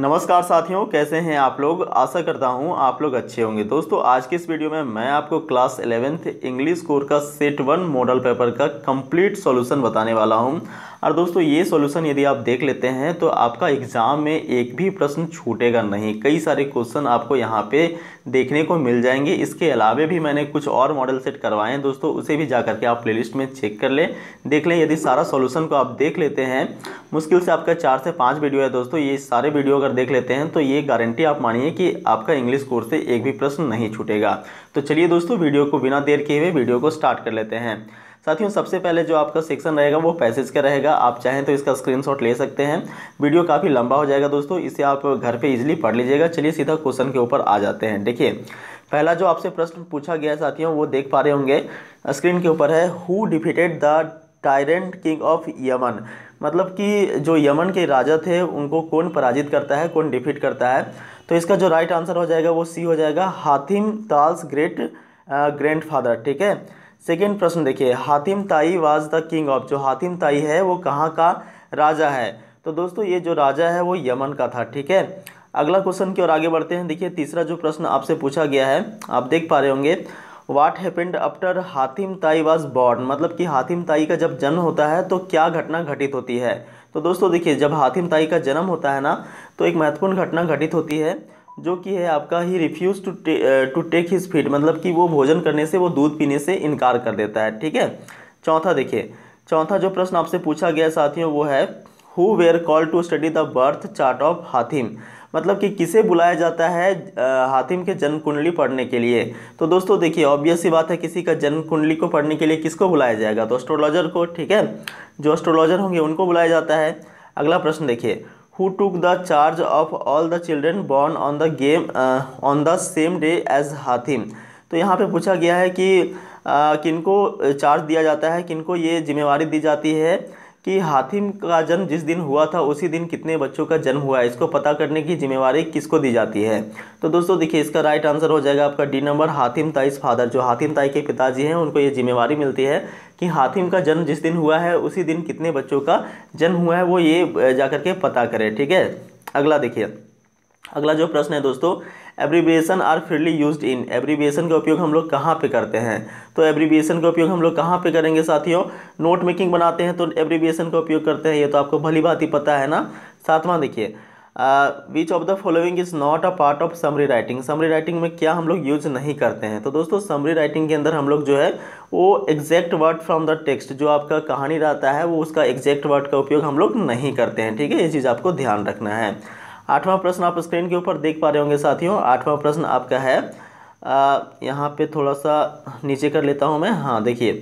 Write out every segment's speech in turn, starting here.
नमस्कार साथियों कैसे हैं आप लोग आशा करता हूं आप लोग अच्छे होंगे दोस्तों आज के इस वीडियो में मैं आपको क्लास एलेवेंथ इंग्लिश कोर का सेट वन मॉडल पेपर का कंप्लीट सॉल्यूशन बताने वाला हूं और दोस्तों ये सॉल्यूशन यदि आप देख लेते हैं तो आपका एग्ज़ाम में एक भी प्रश्न छूटेगा नहीं कई सारे क्वेश्चन आपको यहाँ पे देखने को मिल जाएंगे इसके अलावे भी मैंने कुछ और मॉडल सेट करवाए हैं दोस्तों उसे भी जा करके आप प्लेलिस्ट में चेक कर लें देख लें यदि सारा सोल्यूशन को आप देख लेते हैं मुश्किल से आपका चार से पाँच वीडियो है दोस्तों ये सारे वीडियो अगर अगर देख लेते हैं तो ये गारंटी आप मानिए कि आपका इंग्लिश कोर्स से एक भी प्रश्न नहीं छूटेगा तो चलिए दोस्तों वीडियो को बिना देर किए हुए वीडियो को स्टार्ट कर लेते हैं साथियों सबसे पहले जो आपका सेक्शन रहेगा वो पैसेज का रहेगा आप चाहें तो इसका स्क्रीनशॉट ले सकते हैं वीडियो काफ़ी लंबा हो जाएगा दोस्तों इसे आप घर पे इजीली पढ़ लीजिएगा चलिए सीधा क्वेश्चन के ऊपर आ जाते हैं देखिए पहला जो आपसे प्रश्न पूछा गया है साथियों वो देख पा रहे होंगे स्क्रीन के ऊपर है who defeated the tyrant king of Yemen मतलब कि जो यमन के राजा थे उनको कौन पराजित करता है कौन डिफीट करता है तो इसका जो राइट आंसर हो जाएगा वो सी हो जाएगा Hatim Tai's great grand father ठीक है सेकेंड प्रश्न देखिए हातिम ताई वाज द किंग ऑफ जो हातिम ताई है वो कहाँ का राजा है तो दोस्तों ये जो राजा है वो यमन का था ठीक है अगला क्वेश्चन की ओर आगे बढ़ते हैं देखिए तीसरा जो प्रश्न आपसे पूछा गया है आप देख पा रहे होंगे वाट हैपेंड आफ्टर हातिम ताई वॉज बॉर्न मतलब कि हातिम ताई का जब जन्म होता है तो क्या घटना घटित होती है तो दोस्तों देखिए जब हातिम ताई का जन्म होता है ना तो एक महत्वपूर्ण घटना घटित होती है जो कि है आपका he refuse to to take his feed मतलब कि वो भोजन करने से वो दूध पीने से इनकार कर देता है ठीक है चौथा देखिए चौथा जो प्रश्न आपसे पूछा गया साथियों वो है who were call to study the birth chart of Hatim मतलब कि किसे बुलाया जाता है हाथिम के जन्म कुंडली पढ़ने के लिए तो दोस्तों देखिए ऑब्वियस ही बात है किसी का जन्म कुंडली को पढ़ने के लिए किसको बुलाया जाएगा तो एस्ट्रोलॉजर को ठीक है जो एस्ट्रोलॉजर होंगे उनको बुलाया जाता है अगला प्रश्न देखिए who took the charge of all the children born on the game on the same day as Hatim तो यहाँ पे पूछा गया है कि किन किनको चार्ज दिया जाता है किनको ये जिम्मेवारी दी जाती है कि हातिम का जन्म जिस दिन हुआ था उसी दिन कितने बच्चों का जन्म हुआ है इसको पता करने की जिम्मेवारी किसको दी जाती है तो दोस्तों देखिए इसका राइट आंसर हो जाएगा आपका D number Hatim Tai's father जो हातिम ताई के पिताजी हैं उनको ये जिम्मेवारी मिलती है कि हाथिम का जन्म जिस दिन हुआ है उसी दिन कितने बच्चों का जन्म हुआ है वो ये जा के पता करें ठीक है अगला देखिए अगला जो प्रश्न है दोस्तों abbreviation are freely use in abbreviation का उपयोग हम लोग कहाँ पे करते हैं तो एब्रीविएशन का उपयोग हम लोग कहाँ पे करेंगे साथियों नोट मेकिंग बनाते हैं तो एब्रीविएशन का उपयोग करते हैं ये तो आपको भली बात ही पता है ना सातवां देखिए which of the following is not a part of summary writing summary writing में क्या हम लोग यूज नहीं करते हैं तो दोस्तों समरी राइटिंग के अंदर हम लोग जो है वो exact word from the text जो आपका कहानी रहता है वो उसका एग्जैक्ट वर्ड का उपयोग हम लोग नहीं करते हैं ठीक है ये चीज़ आपको ध्यान रखना है आठवां प्रश्न आप स्क्रीन के ऊपर देख पा रहे होंगे साथियों आठवां प्रश्न आपका है यहाँ पे थोड़ा सा नीचे कर लेता हूँ मैं हाँ देखिए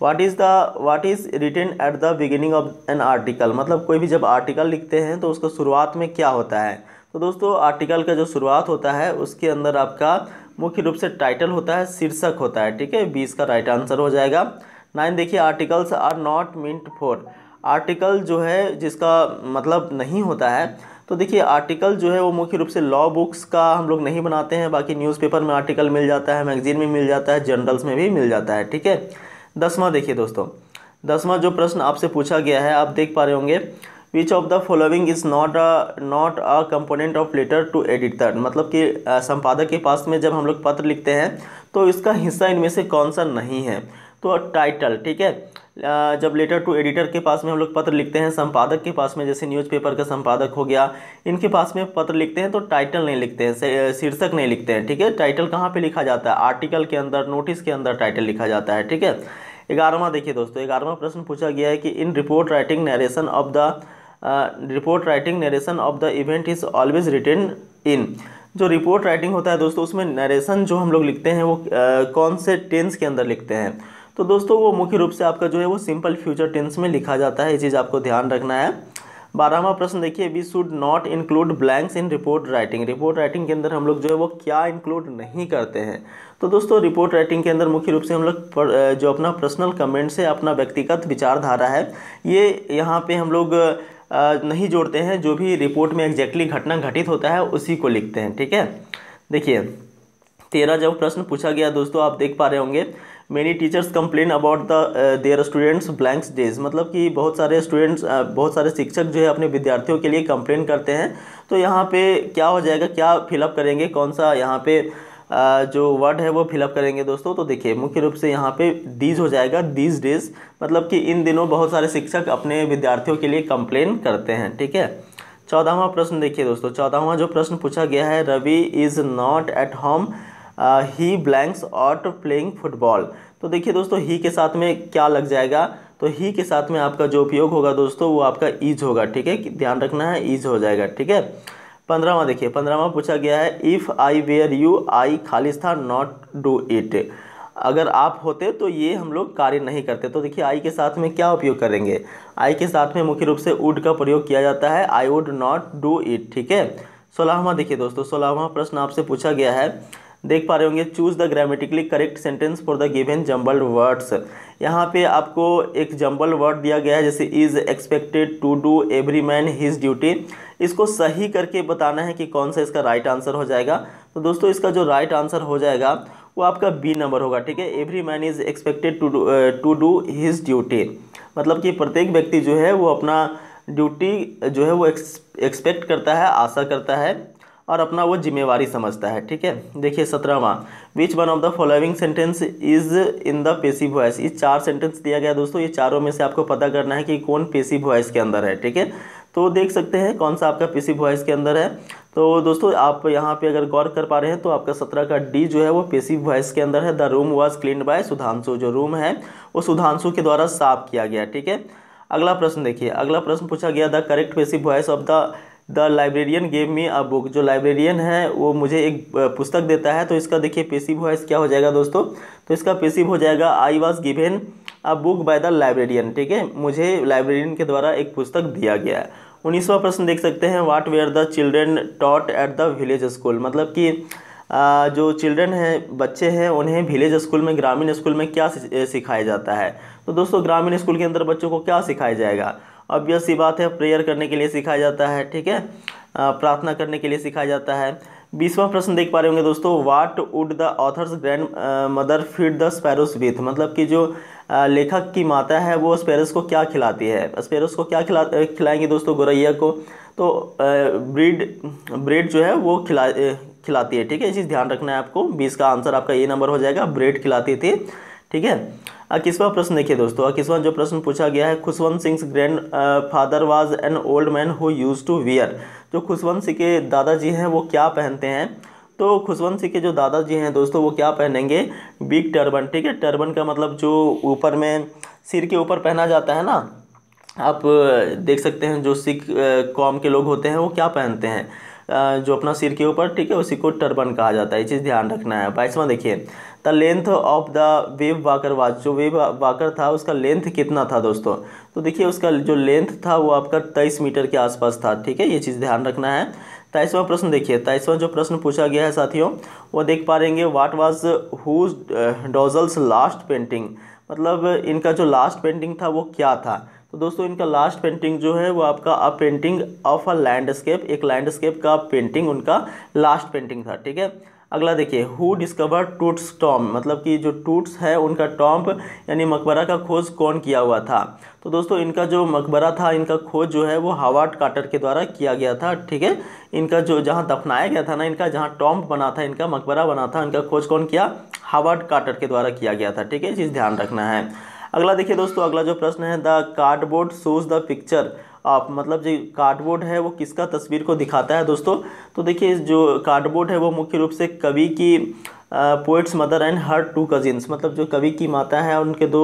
what is the what is written at the beginning of an article मतलब कोई भी जब आर्टिकल लिखते हैं तो उसका शुरुआत में क्या होता है तो दोस्तों आर्टिकल का जो शुरुआत होता है उसके अंदर आपका मुख्य रूप से टाइटल होता है शीर्षक होता है ठीक है बीस का राइट आंसर हो जाएगा नाइन देखिए articles are not meant for article जो है जिसका मतलब नहीं होता है तो देखिए आर्टिकल जो है वो मुख्य रूप से लॉ बुक्स का हम लोग नहीं बनाते हैं बाकी न्यूज़पेपर में आर्टिकल मिल जाता है मैगजीन में मिल जाता है जर्नल्स में भी मिल जाता है ठीक है दसवां देखिए दोस्तों दसवां जो प्रश्न आपसे पूछा गया है आप देख पा रहे होंगे which of the following is not a not a component of letter to editor मतलब कि संपादक के पास में जब हम लोग पत्र लिखते हैं तो इसका हिस्सा इनमें से कौन सा नहीं है तो टाइटल ठीक है जब लेटर टू एडिटर के पास में हम लोग पत्र लिखते हैं संपादक के पास में जैसे न्यूज़पेपर का संपादक हो गया इनके पास में पत्र लिखते हैं तो टाइटल नहीं लिखते हैं शीर्षक नहीं लिखते हैं ठीक है टाइटल कहाँ पे लिखा जाता है आर्टिकल के अंदर नोटिस के अंदर टाइटल लिखा जाता है ठीक है ग्यारहवा देखिए दोस्तों ग्यारहवा प्रश्न पूछा गया है कि in report writing narration of the report writing narration of the event is always written in जो रिपोर्ट राइटिंग होता है दोस्तों उसमें नरेशन जो हम लोग लिखते हैं वो आ, कौन से टेंस के अंदर लिखते हैं तो दोस्तों वो मुख्य रूप से आपका जो है वो सिंपल फ्यूचर टेंस में लिखा जाता है ये चीज़ आपको ध्यान रखना है बारहवा प्रश्न देखिए we should not include blanks in report writing report writing के अंदर हम लोग जो है वो क्या इंक्लूड नहीं करते हैं तो दोस्तों रिपोर्ट राइटिंग के अंदर मुख्य रूप से हम लोग जो अपना पर्सनल कमेंट्स है अपना व्यक्तिगत विचारधारा है ये यहाँ पे हम लोग नहीं जोड़ते हैं जो भी रिपोर्ट में एग्जैक्टली घटना घटित होता है उसी को लिखते हैं ठीक है देखिए तेरह जब प्रश्न पूछा गया दोस्तों आप देख पा रहे होंगे many teachers complain about the their students blanks days मतलब कि बहुत सारे स्टूडेंट्स uh, बहुत सारे शिक्षक जो है अपने विद्यार्थियों के लिए कंप्लेन करते हैं तो यहाँ पे क्या हो जाएगा क्या फिलअप करेंगे कौन सा यहाँ पे uh, जो वर्ड है वो फिलअप करेंगे दोस्तों तो देखिए मुख्य रूप से यहाँ पे दीज हो जाएगा दीज डेज मतलब कि इन दिनों बहुत सारे शिक्षक अपने विद्यार्थियों के लिए कंप्लेन करते हैं ठीक है चौदहवा प्रश्न देखिए दोस्तों चौदहवा जो प्रश्न पूछा गया है Ravi is not at home he blanks out playing football तो देखिए दोस्तों ही के साथ में क्या लग जाएगा तो ही के साथ में आपका जो उपयोग होगा दोस्तों वो आपका ईज होगा ठीक है ध्यान रखना है ईज हो जाएगा ठीक है पंद्रहवा देखिए पंद्रहवा पूछा गया है if I were you I खालिज था नॉट डू इट अगर आप होते तो ये हम लोग कार्य नहीं करते तो देखिए आई के साथ में क्या उपयोग करेंगे आई के साथ में मुख्य रूप से वुड का प्रयोग किया जाता है I would not do it ठीक है सोलहवा देखिए दोस्तों सोलहवा प्रश्न आपसे पूछा गया है देख पा रहे होंगे choose the grammatically correct sentence for the given jumbled words यहाँ पे आपको एक जम्बल वर्ड दिया गया है जैसे is expected to do every man his duty इसको सही करके बताना है कि कौन सा इसका राइट आंसर हो जाएगा तो दोस्तों इसका जो राइट आंसर हो जाएगा वो आपका बी नंबर होगा ठीक है every man is expected to to do his duty मतलब कि प्रत्येक व्यक्ति जो है वो अपना ड्यूटी जो है वो एक्सपेक्ट करता है आशा करता है और अपना वो जिम्मेवारी समझता है ठीक है देखिए सत्रहवा which one of the following sentence is in the passive voice ये चार सेंटेंस दिया गया दोस्तों ये चारों में से आपको पता करना है कि कौन पेसिव वॉइस के अंदर है ठीक है तो देख सकते हैं कौन सा आपका पेसिव वॉइस के अंदर है तो दोस्तों आप यहाँ पे अगर गौर कर पा रहे हैं तो आपका सत्रह का डी जो है वो पेसिव वॉइस के अंदर है the room was clean by Sudhanshu जो रूम है वो सुधांशु के द्वारा साफ किया गया ठीक है अगला प्रश्न देखिए अगला प्रश्न पूछा गया the correct passive voice of the the librarian gave me a book जो लाइब्रेरियन है वो मुझे एक पुस्तक देता है तो इसका देखिए पेसिव वॉइस क्या हो जाएगा दोस्तों तो इसका पेसिव हो जाएगा I was given a book by the librarian ठीक है मुझे लाइब्रेरियन के द्वारा एक पुस्तक दिया गया है उन्नीसवा प्रश्न देख सकते हैं what were the children taught at the village school मतलब कि जो चिल्ड्रेन हैं बच्चे हैं उन्हें विलेज स्कूल में ग्रामीण स्कूल में क्या सिखाया जाता है तो दोस्तों ग्रामीण स्कूल के अंदर बच्चों को क्या सिखाया जाएगा ऑब्वियस सी बात है प्रेयर करने के लिए सिखाया जाता है ठीक है प्रार्थना करने के लिए सिखाया जाता है बीसवा प्रश्न देख पा रहे होंगे दोस्तों what would the author's grand mother feed the sparrows with मतलब कि जो लेखक की माता है वो स्पैरोस को क्या खिलाती है स्पैरोस को क्या खिला खिलाएंगे दोस्तों गोरैया को तो ब्रीड ब्रेड जो है वो खिला खिलाती है ठीक है ये चीज़ ध्यान रखना है आपको बीस का आंसर आपका ये नंबर हो जाएगा ब्रेड खिलाती थी ठीक है अकिसवा प्रश्न देखिए दोस्तों अकिसवा जो प्रश्न पूछा गया है Khushwant Singh grand father was an old man who used to wear जो खुशवंत सिंह के दादाजी हैं वो क्या पहनते हैं तो खुशवंत सिंह के जो दादाजी हैं दोस्तों वो क्या पहनेंगे बिग टर्बन ठीक है टर्बन का मतलब जो ऊपर में सिर के ऊपर पहना जाता है ना आप देख सकते हैं जो सिख कौम के लोग होते हैं वो क्या पहनते हैं जो अपना सिर के ऊपर ठीक है उसी को टर्बन कहा जाता है ये चीज़ ध्यान रखना है बाईसवा देखिए the length of the wave walker watch जो वेव वाकर था उसका लेंथ कितना था दोस्तों तो देखिए उसका जो लेंथ था वो आपका तेईस मीटर के आसपास था ठीक है ये चीज़ ध्यान रखना है तेईसवा प्रश्न देखिए तेईसवा जो प्रश्न पूछा गया है साथियों वो देख पा रहेंगे what was who Dozel's last painting मतलब इनका जो लास्ट पेंटिंग था वो क्या था तो दोस्तों इनका लास्ट पेंटिंग जो है वो आपका a painting of a landscape एक लैंडस्केप का पेंटिंग उनका लास्ट पेंटिंग था ठीक है अगला देखिए हु डिस्कवर टूट्स टॉम मतलब कि जो टूट्स है उनका टॉम्प यानी मकबरा का खोज कौन किया हुआ था तो दोस्तों इनका जो मकबरा था इनका खोज जो है वो हावार्ड काटर के द्वारा किया गया था ठीक है इनका जो जहाँ दफनाया गया था ना इनका जहाँ टॉम्प बना था इनका मकबरा बना था इनका खोज कौन किया हावार्ड काटर के द्वारा किया गया था ठीक है चीज़ ध्यान रखना है अगला देखिए दोस्तों अगला जो प्रश्न है the cardboard shows the picture आप मतलब जो कार्डबोर्ड है वो किसका तस्वीर को दिखाता है दोस्तों तो देखिए जो कार्डबोर्ड है वो मुख्य रूप से कवि की poet's mother and her two cousins मतलब जो कवि की माता है उनके दो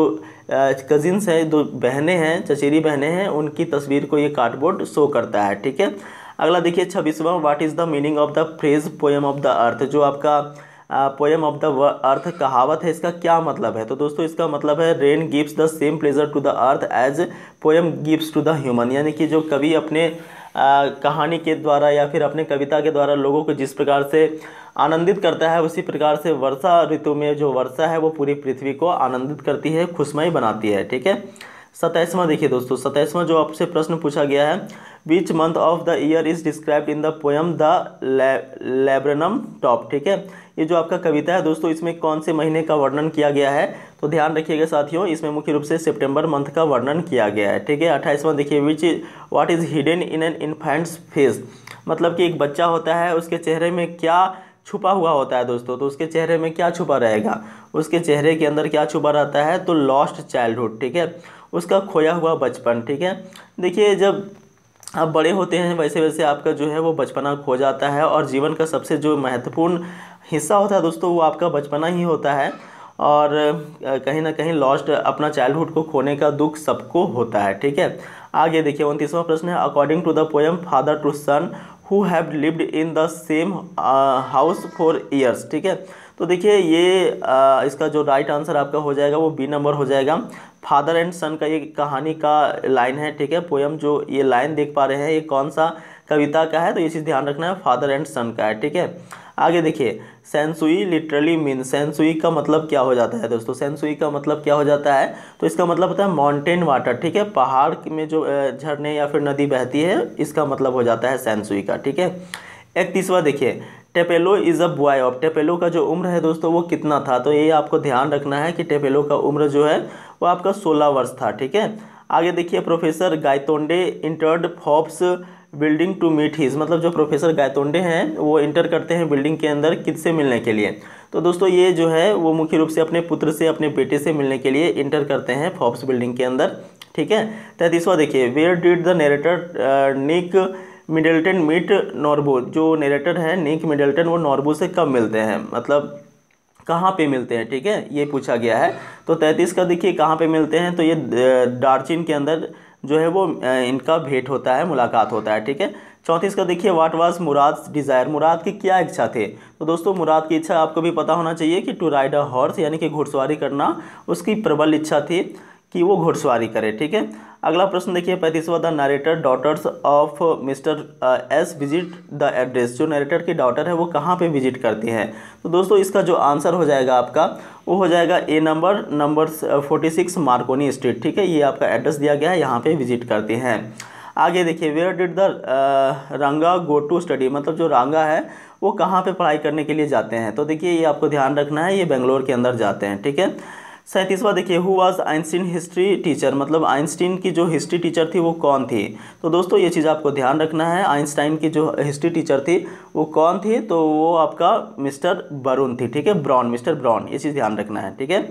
कजिन्स हैं दो बहनें हैं चचेरी बहनें हैं उनकी तस्वीर को ये कार्डबोर्ड शो करता है ठीक है अगला देखिए छब्बीसवा what is the meaning of the phrase poem of the earth जो आपका पोएम ऑफ द अर्थ कहावत है इसका क्या मतलब है तो दोस्तों इसका मतलब है rain gives the same pleasure to the earth as poem gives to the human यानी कि जो कवि अपने आ, कहानी के द्वारा या फिर अपने कविता के द्वारा लोगों को जिस प्रकार से आनंदित करता है उसी प्रकार से वर्षा ऋतु में जो वर्षा है वो पूरी पृथ्वी को आनंदित करती है खुशमयी बनाती है ठीक है सताइसवां देखिए दोस्तों सताइसवां जो आपसे प्रश्न पूछा गया है which month of the year is described in the poem the laburnum top ठीक है ये जो आपका कविता है दोस्तों इसमें कौन से महीने का वर्णन किया गया है तो ध्यान रखिएगा साथियों इसमें मुख्य रूप से सितंबर मंथ का वर्णन किया गया है ठीक है अट्ठाईसवां देखिए which what is hidden in an infant's face मतलब कि एक बच्चा होता है उसके चेहरे में क्या छुपा हुआ होता है दोस्तों तो उसके चेहरे में क्या छुपा रहेगा उसके चेहरे के अंदर क्या छुपा रहता है तो लॉस्ट चाइल्डहुड ठीक है उसका खोया हुआ बचपन ठीक है देखिए जब आप बड़े होते हैं वैसे वैसे आपका जो है वो बचपना खो जाता है और जीवन का सबसे जो महत्वपूर्ण हिस्सा होता है दोस्तों वो आपका बचपना ही होता है और कहीं ना कहीं लॉस्ट अपना चाइल्डहुड को खोने का दुख सबको होता है ठीक है आगे देखिए उनतीसवा प्रश्न है according to the poem father to son who have lived in the same house for years ठीक है तो देखिए ये आ, इसका जो राइट आंसर आपका हो जाएगा वो बी नंबर हो जाएगा फादर एंड सन का ये कहानी का लाइन है ठीक है पोएम जो ये लाइन देख पा रहे हैं ये कौन सा कविता का है तो ये चीज़ ध्यान रखना है फादर एंड सन का है ठीक है आगे देखिए सेंसुई लिटरली मीन सेंसुई का मतलब क्या हो जाता है दोस्तों सेंसुई का मतलब क्या हो जाता है तो इसका मतलब होता है माउंटेन वाटर ठीक है पहाड़ में जो झरने या फिर नदी बहती है इसका मतलब हो जाता है सेंसुई का ठीक है इकतीसवा देखिए Tepelo is a boy of Tepelo का जो उम्र है दोस्तों वो कितना था तो ये आपको ध्यान रखना है कि टेपेलो का उम्र जो है वो आपका सोलह वर्ष था ठीक है आगे देखिए professor Gaitonde entered Forbes building to meet his मतलब जो प्रोफेसर गायतोंडे हैं वो इंटर करते हैं बिल्डिंग के अंदर से मिलने के लिए तो दोस्तों ये जो है वो मुख्य रूप से अपने पुत्र से अपने बेटे से मिलने के लिए इंटर करते हैं फॉप्स बिल्डिंग के अंदर ठीक है तैतीसवा तो देखिए where did the narrator Nick Middleton meet Norbu जो नेरेटर है निक मिडल्टन वो नॉर्बो से कब मिलते हैं मतलब कहाँ पे मिलते हैं ठीक है ये पूछा गया है तो तैंतीस का देखिए कहाँ पे मिलते हैं तो ये डार्चिन uh, के अंदर जो है वो इनका भेंट होता है मुलाकात होता है ठीक है चौंतीस का देखिए वाट वाज मुराद डिज़ायर मुराद की क्या इच्छा थे तो दोस्तों मुराद की इच्छा आपको भी पता होना चाहिए कि टू राइड अ हॉर्स यानी कि घुड़सवारी करना उसकी प्रबल इच्छा थी कि वो घुड़सवारी करे ठीक है अगला प्रश्न देखिए पैंतीसवा the narrator daughters of mister S visit the address जो नरेटर की डॉटर है वो कहाँ पे विजिट करती है तो दोस्तों इसका जो आंसर हो जाएगा आपका वो हो जाएगा A number number forty six Marconi street ठीक है ये आपका एड्रेस दिया गया है यहाँ पर विजिट करती हैं आगे देखिए वेयर डिड द रंगा गो टू स्टडी मतलब जो रंगा है वो कहाँ पर पढ़ाई करने के लिए जाते हैं तो देखिए ये आपको ध्यान रखना है ये बेंगलोर के अंदर जाते हैं ठीक है सैंतीसवा देखिए who was Einstein history teacher मतलब आइंस्टीन की जो हिस्ट्री टीचर थी वो कौन थी तो दोस्तों ये चीज़ आपको ध्यान रखना है आइंस्टाइन की जो हिस्ट्री टीचर थी वो कौन थी तो वो आपका मिस्टर बरुन थी ठीक है ब्राउन मिस्टर ब्राउन ये चीज़ ध्यान रखना है ठीक है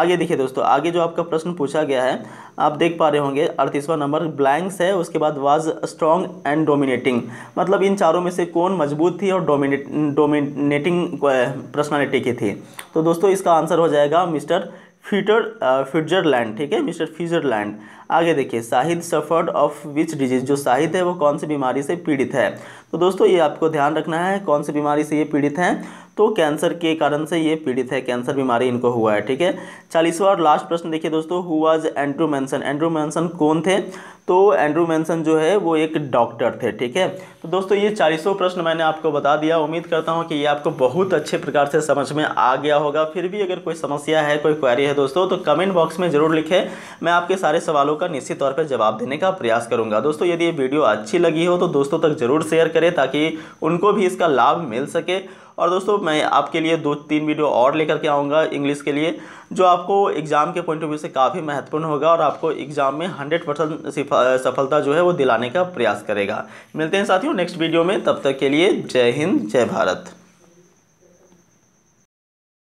आगे देखिए दोस्तों आगे जो आपका प्रश्न पूछा गया है आप देख पा रहे होंगे अड़तीसवां नंबर ब्लैंक्स है उसके बाद वाज स्ट्रॉन्ग एंड डोमिनेटिंग मतलब इन चारों में से कौन मजबूत थी और डोमिनेट डोमिनेटिंग पर्सनैलिटी की थी तो दोस्तों इसका आंसर हो जाएगा मिस्टर फिटर फ्यूजरलैंड uh, ठीक है मिस्टर फ्यूजरलैंड आगे देखिए Shahid suffered of which disease जो शाहिद है वो कौन सी बीमारी से पीड़ित है तो दोस्तों ये आपको ध्यान रखना है कौन सी बीमारी से ये पीड़ित हैं तो कैंसर के कारण से ये पीड़ित है कैंसर बीमारी इनको हुआ है ठीक है चालीसवा और लास्ट प्रश्न देखिए दोस्तों who was Andrew Manson Andrew Manson कौन थे तो एंड्रू मैंसन जो है वो एक डॉक्टर थे ठीक है तो दोस्तों ये चालीसों प्रश्न मैंने आपको बता दिया उम्मीद करता हूँ कि ये आपको बहुत अच्छे प्रकार से समझ में आ गया होगा फिर भी अगर कोई समस्या है कोई क्वारी है दोस्तों तो कमेंट बॉक्स में ज़रूर लिखें मैं आपके सारे सवालों का निश्चित तौर पर जवाब देने का प्रयास करूँगा दोस्तों यदि ये वीडियो अच्छी लगी हो तो दोस्तों तक ज़रूर शेयर करें ताकि उनको भी इसका लाभ मिल सके और दोस्तों मैं आपके लिए दो तीन वीडियो और लेकर के आऊँगा इंग्लिश के लिए जो आपको एग्ज़ाम के पॉइंट ऑफ व्यू से काफ़ी महत्वपूर्ण होगा और आपको एग्ज़ाम में हंड्रेड परसेंट सफलता जो है वो दिलाने का प्रयास करेगा मिलते हैं साथियों नेक्स्ट वीडियो में तब तक के लिए जय हिंद जय भारत